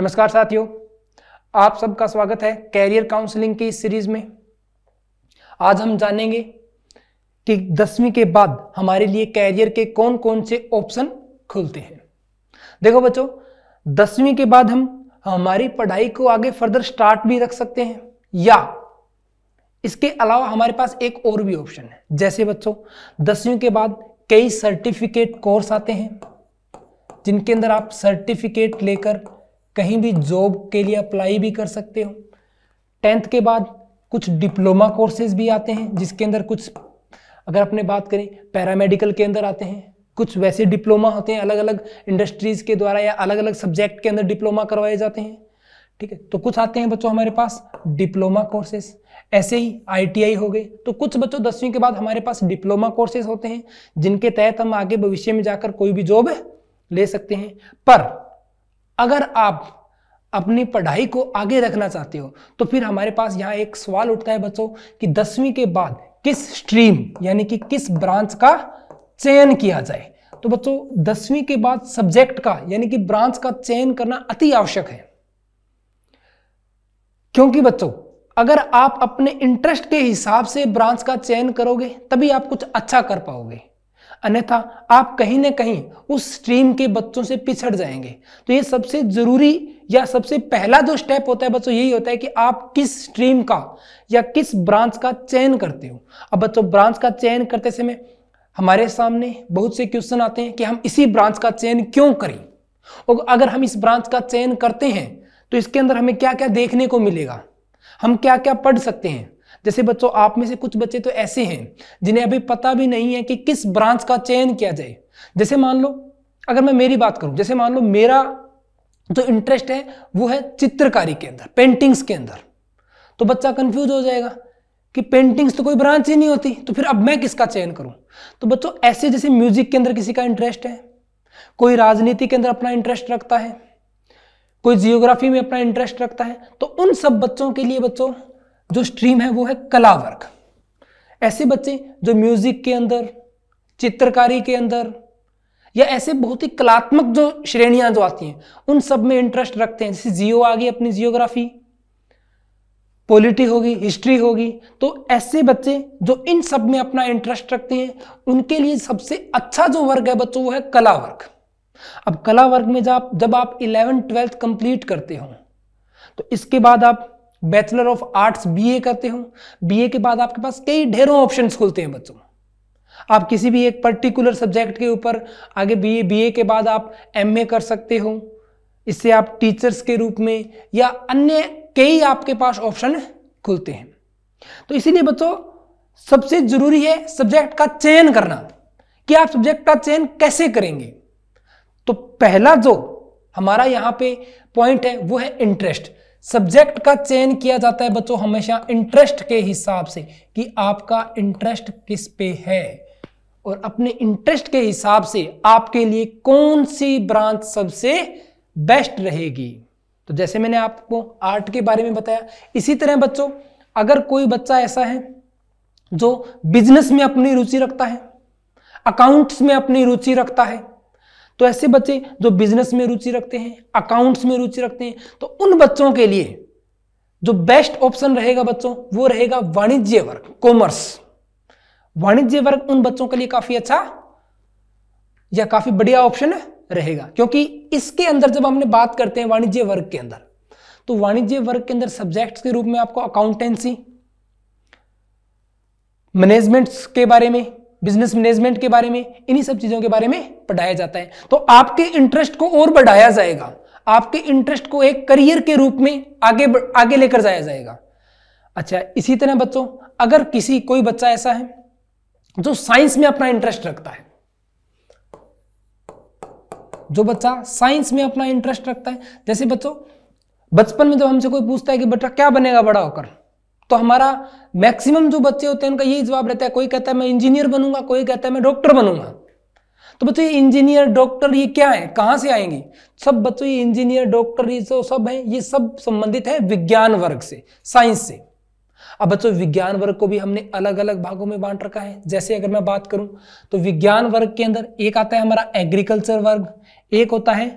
नमस्कार साथियों आप सबका स्वागत है कैरियर काउंसलिंग की इस सीरीज में आज हम जानेंगे कि दसवीं के बाद हमारे लिए कैरियर के कौन कौन से ऑप्शन खुलते हैं देखो बच्चों दसवीं के बाद हम हमारी पढ़ाई को आगे फर्दर स्टार्ट भी रख सकते हैं या इसके अलावा हमारे पास एक और भी ऑप्शन है जैसे बच्चों दसवीं के बाद कई सर्टिफिकेट कोर्स आते हैं जिनके अंदर आप सर्टिफिकेट लेकर कहीं भी जॉब के लिए अप्लाई भी कर सकते हो टेंथ के बाद कुछ डिप्लोमा कोर्सेज भी आते हैं जिसके अंदर कुछ अगर अपने बात करें पैरामेडिकल के अंदर आते हैं कुछ वैसे डिप्लोमा होते हैं अलग अलग इंडस्ट्रीज़ के द्वारा या अलग अलग सब्जेक्ट के अंदर डिप्लोमा करवाए जाते हैं ठीक है तो कुछ आते हैं बच्चों हमारे पास डिप्लोमा कोर्सेज ऐसे ही आईटीआई हो गए तो कुछ बच्चों दसवीं के बाद हमारे पास डिप्लोमा कोर्सेज होते हैं जिनके तहत हम आगे भविष्य में जाकर कोई भी जॉब ले सकते हैं पर अगर आप अपनी पढ़ाई को आगे रखना चाहते हो तो फिर हमारे पास यहाँ एक सवाल उठता है बच्चों कि दसवीं के बाद किस स्ट्रीम यानी कि किस ब्रांच का चयन किया जाए तो बच्चों दसवीं के बाद सब्जेक्ट का यानी कि ब्रांच का चयन करना अति आवश्यक है क्योंकि बच्चों अगर आप अपने इंटरेस्ट के हिसाब से ब्रांच का चयन करोगे तभी आप कुछ अच्छा कर पाओगे अन्यथा आप कहीं ना कहीं उस स्ट्रीम के बच्चों से पिछड़ जाएंगे तो ये सबसे ज़रूरी या सबसे पहला जो स्टेप होता है बच्चों यही होता है कि आप किस स्ट्रीम का या किस ब्रांच का चयन करते हो अब बच्चों ब्रांच का चयन करते समय हमारे सामने बहुत से क्वेश्चन आते हैं कि हम इसी ब्रांच का चयन क्यों करें और अगर हम इस ब्रांच का चयन करते हैं तो इसके अंदर हमें क्या क्या देखने को मिलेगा हम क्या क्या पढ़ सकते हैं जैसे बच्चों आप में से कुछ बच्चे तो ऐसे हैं जिन्हें अभी पता भी नहीं है कि किस ब्रांच का चयन किया जाए जैसे मान लो अगर मैं मेरी बात करूं जैसे मान लो मेरा जो इंटरेस्ट है वो है चित्रकारी के अंदर पेंटिंग्स के अंदर तो बच्चा कंफ्यूज हो जाएगा कि पेंटिंग्स तो कोई ब्रांच ही नहीं होती तो फिर अब मैं किसका चयन करूं तो बच्चों ऐसे जैसे म्यूजिक के अंदर किसी का इंटरेस्ट है कोई राजनीति के अंदर अपना इंटरेस्ट रखता है कोई जियोग्राफी में अपना इंटरेस्ट रखता है तो उन सब बच्चों के लिए बच्चों जो स्ट्रीम है वो है कला वर्ग ऐसे बच्चे जो म्यूजिक के अंदर चित्रकारी के अंदर या ऐसे बहुत ही कलात्मक जो श्रेणियां जो आती हैं उन सब में इंटरेस्ट रखते हैं जैसे जियो आ गई अपनी जियोग्राफी पॉलिटी होगी हिस्ट्री होगी तो ऐसे बच्चे जो इन सब में अपना इंटरेस्ट रखते हैं उनके लिए सबसे अच्छा जो वर्ग है बच्चों वो है कला वर्ग अब कला वर्ग में जब जब आप इलेवन ट्वेल्थ कंप्लीट करते हो तो इसके बाद आप बैचलर ऑफ आर्ट्स बीए करते हो बीए के बाद आपके पास कई ढेरों ऑप्शंस खुलते हैं बच्चों आप किसी भी एक पर्टिकुलर सब्जेक्ट के ऊपर आगे बीए बीए के बाद आप एमए कर सकते हो इससे आप टीचर्स के रूप में या अन्य कई आपके पास ऑप्शन खुलते हैं तो इसीलिए बच्चों सबसे जरूरी है सब्जेक्ट का चयन करना कि आप सब्जेक्ट का चयन कैसे करेंगे तो पहला जो हमारा यहाँ पे पॉइंट है वो है इंटरेस्ट सब्जेक्ट का चयन किया जाता है बच्चों हमेशा इंटरेस्ट के हिसाब से कि आपका इंटरेस्ट किस पे है और अपने इंटरेस्ट के हिसाब से आपके लिए कौन सी ब्रांच सबसे बेस्ट रहेगी तो जैसे मैंने आपको आर्ट के बारे में बताया इसी तरह बच्चों अगर कोई बच्चा ऐसा है जो बिजनेस में अपनी रुचि रखता है अकाउंट्स में अपनी रुचि रखता है तो ऐसे बच्चे जो बिजनेस में रुचि रखते हैं अकाउंट्स में रुचि रखते हैं तो उन बच्चों के लिए जो बेस्ट ऑप्शन रहेगा बच्चों वो रहेगा वाणिज्य वर्ग कॉमर्स वाणिज्य वर्ग उन बच्चों के लिए काफी अच्छा या काफी बढ़िया ऑप्शन रहेगा क्योंकि इसके अंदर जब हमने बात करते हैं वाणिज्य वर्ग के अंदर तो वाणिज्य वर्ग के अंदर सब्जेक्ट्स के रूप में आपको अकाउंटेंसी मैनेजमेंट्स के बारे में बिजनेस मैनेजमेंट के बारे में इन्हीं सब चीज़ों के बारे में पढ़ाया जाता है तो आपके इंटरेस्ट को और बढ़ाया जाएगा आपके इंटरेस्ट को एक करियर के रूप में आगे आगे लेकर जाया जाएगा अच्छा इसी तरह बच्चों अगर किसी कोई बच्चा ऐसा है जो साइंस में अपना इंटरेस्ट रखता है जो बच्चा साइंस में अपना इंटरेस्ट रखता है जैसे बच्चों बचपन में जब हमसे कोई पूछता है कि बेटा क्या बनेगा बड़ा होकर तो हमारा मैक्सिमम जो बच्चे होते हैं उनका यही जवाब रहता है कोई कहता है मैं इंजीनियर बनूंगा कोई कहता है मैं डॉक्टर बनूंगा तो बच्चों ये इंजीनियर डॉक्टर ये क्या है कहां से आएंगे सब बच्चों ये इंजीनियर डॉक्टर ये जो सब हैं ये सब संबंधित है विज्ञान वर्ग से साइंस से अब बच्चों विज्ञान वर्ग को भी हमने अलग अलग भागों में बांट रखा है जैसे अगर मैं बात करूं तो विज्ञान वर्ग के अंदर एक आता है हमारा एग्रीकल्चर वर्ग एक होता है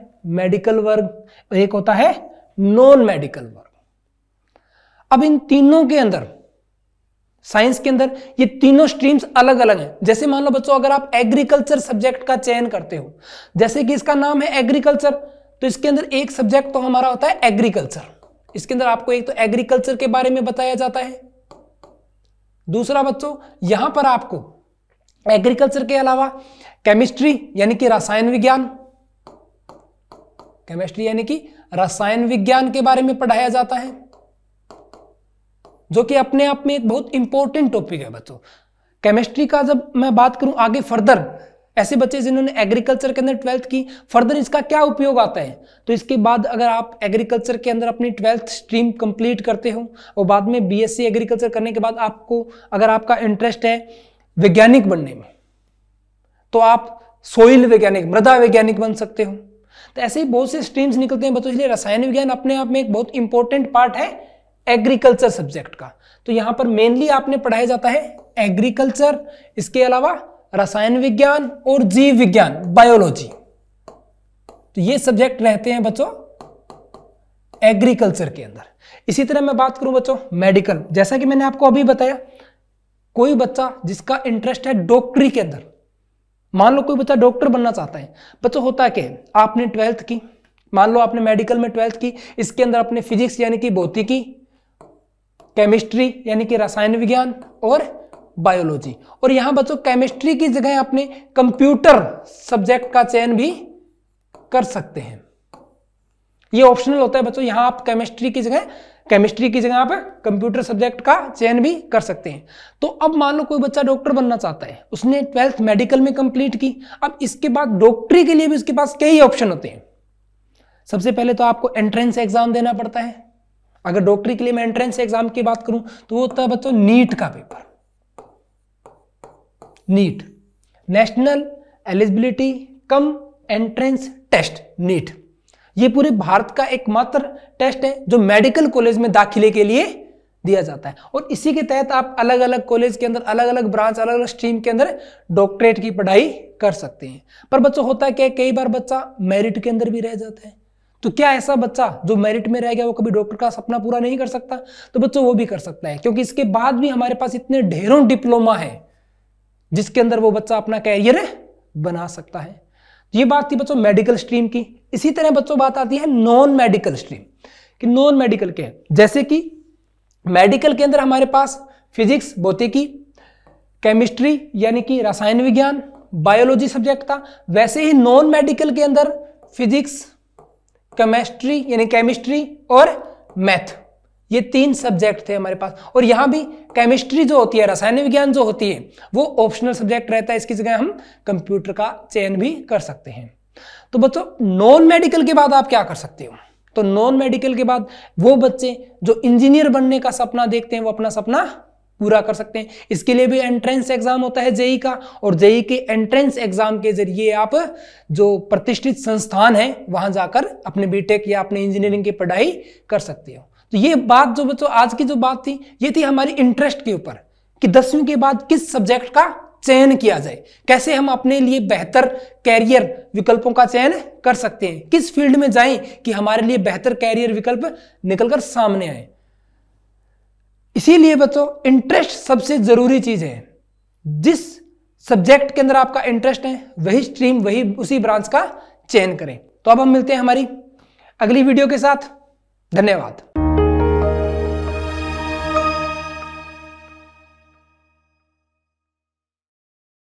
मेडिकल वर्ग एक होता है नॉन मेडिकल वर्ग अब इन तीनों के अंदर साइंस के अंदर ये तीनों स्ट्रीम्स अलग अलग हैं जैसे मान लो बच्चों अगर आप एग्रीकल्चर सब्जेक्ट का चयन करते हो जैसे कि इसका नाम है एग्रीकल्चर तो इसके अंदर एक सब्जेक्ट तो हमारा होता है एग्रीकल्चर इसके अंदर आपको एक तो एग्रीकल्चर के बारे में बताया जाता है दूसरा बच्चों यहां पर आपको एग्रीकल्चर के अलावा केमिस्ट्री यानी कि रसायन विज्ञान केमिस्ट्री यानी कि रसायन विज्ञान के बारे में पढ़ाया जाता है जो कि अपने आप में एक बहुत इंपॉर्टेंट टॉपिक है बच्चों केमिस्ट्री का जब मैं बात करूं आगे फर्दर ऐसे बच्चे जिन्होंने एग्रीकल्चर के अंदर ट्वेल्थ की फर्दर इसका क्या उपयोग आता है तो इसके बाद अगर आप एग्रीकल्चर के अंदर अपनी ट्वेल्थ स्ट्रीम कंप्लीट करते हो और बाद में बीएससी एग्रीकल्चर करने के बाद आपको अगर आपका इंटरेस्ट है वैज्ञानिक बनने में तो आप सोइल वैज्ञानिक मृदा वैज्ञानिक बन सकते हो तो ऐसे ही बहुत से स्ट्रीम्स निकलते हैं बच्चों इसलिए रसायन विज्ञान अपने आप में एक बहुत इंपॉर्टेंट पार्ट है एग्रीकल्चर सब्जेक्ट का तो यहां पर मेनली आपने पढ़ाया जाता है एग्रीकल्चर इसके अलावा रसायन विज्ञान और जीव विज्ञान बायोलॉजी तो ये सब्जेक्ट रहते हैं बच्चों एग्रीकल्चर के अंदर इसी तरह मैं बात करूं बच्चों मेडिकल जैसा कि मैंने आपको अभी बताया कोई बच्चा जिसका इंटरेस्ट है डॉक्टरी के अंदर मान लो कोई बच्चा डॉक्टर बनना चाहता है बच्चों होता है कि आपने ट्वेल्थ की मान लो आपने मेडिकल में ट्वेल्थ की इसके अंदर आपने फिजिक्स यानी कि भौतिकी केमिस्ट्री यानी कि रसायन विज्ञान और बायोलॉजी और यहां बच्चों केमिस्ट्री की जगह अपने कंप्यूटर सब्जेक्ट का चयन भी कर सकते हैं ये ऑप्शनल होता है बच्चों यहां आप केमिस्ट्री की जगह केमिस्ट्री की जगह आप कंप्यूटर सब्जेक्ट का चयन भी कर सकते हैं तो अब मान लो कोई बच्चा डॉक्टर बनना चाहता है उसने ट्वेल्थ मेडिकल में कंप्लीट की अब इसके बाद डॉक्टरी के लिए भी उसके पास कई ऑप्शन होते हैं सबसे पहले तो आपको एंट्रेंस एग्जाम देना पड़ता है अगर डॉक्टरी के लिए मैं एंट्रेंस एग्जाम की बात करूं तो वो होता है बच्चों नीट का paper NEET national eligibility cum entrance test NEET ये पूरे भारत का एकमात्र टेस्ट है जो मेडिकल कॉलेज में दाखिले के लिए दिया जाता है और इसी के तहत आप अलग अलग कॉलेज के अंदर अलग अलग ब्रांच अलग अलग स्ट्रीम के अंदर डॉक्टरेट की पढ़ाई कर सकते हैं पर बच्चों होता क्या है कई बार बच्चा मेरिट के अंदर भी रह जाता है तो क्या ऐसा बच्चा जो मेरिट में रह गया वो कभी डॉक्टर का सपना पूरा नहीं कर सकता तो बच्चों वो भी कर सकता है क्योंकि इसके बाद भी हमारे पास इतने ढेरों डिप्लोमा है जिसके अंदर वो बच्चा अपना कैरियर बना सकता है तो ये बात थी बच्चों मेडिकल स्ट्रीम की इसी तरह बच्चों बात आती है नॉन मेडिकल स्ट्रीम कि नॉन मेडिकल के जैसे कि मेडिकल के अंदर हमारे पास फिजिक्स भौतिकी केमिस्ट्री यानी कि रसायन विज्ञान बायोलॉजी सब्जेक्ट था वैसे ही नॉन मेडिकल के अंदर फिजिक्स केमिस्ट्री यानी केमिस्ट्री और मैथ ये तीन सब्जेक्ट थे हमारे पास और यहाँ भी केमिस्ट्री जो होती है रसायन विज्ञान जो होती है वो ऑप्शनल सब्जेक्ट रहता है इसकी जगह हम कंप्यूटर का चयन भी कर सकते हैं तो बच्चों नॉन मेडिकल के बाद आप क्या कर सकते हो तो नॉन मेडिकल के बाद वो बच्चे जो इंजीनियर बनने का सपना देखते हैं वो अपना सपना पूरा कर सकते हैं इसके लिए भी एंट्रेंस एग्जाम होता है जेई का और जेई के एंट्रेंस एग्जाम के जरिए आप जो प्रतिष्ठित संस्थान है वहां जाकर अपने बीटेक या अपने इंजीनियरिंग की पढ़ाई कर सकते हो तो ये बात जो बच्चों आज की जो बात थी ये थी हमारी इंटरेस्ट के ऊपर कि दसवीं के बाद किस सब्जेक्ट का चयन किया जाए कैसे हम अपने लिए बेहतर कैरियर विकल्पों का चयन कर सकते हैं किस फील्ड में जाएं कि हमारे लिए बेहतर कैरियर विकल्प निकलकर सामने आए इसीलिए बच्चों इंटरेस्ट सबसे ज़रूरी चीज़ है जिस सब्जेक्ट के अंदर आपका इंटरेस्ट है वही स्ट्रीम वही उसी ब्रांच का चयन करें तो अब हम मिलते हैं हमारी अगली वीडियो के साथ धन्यवाद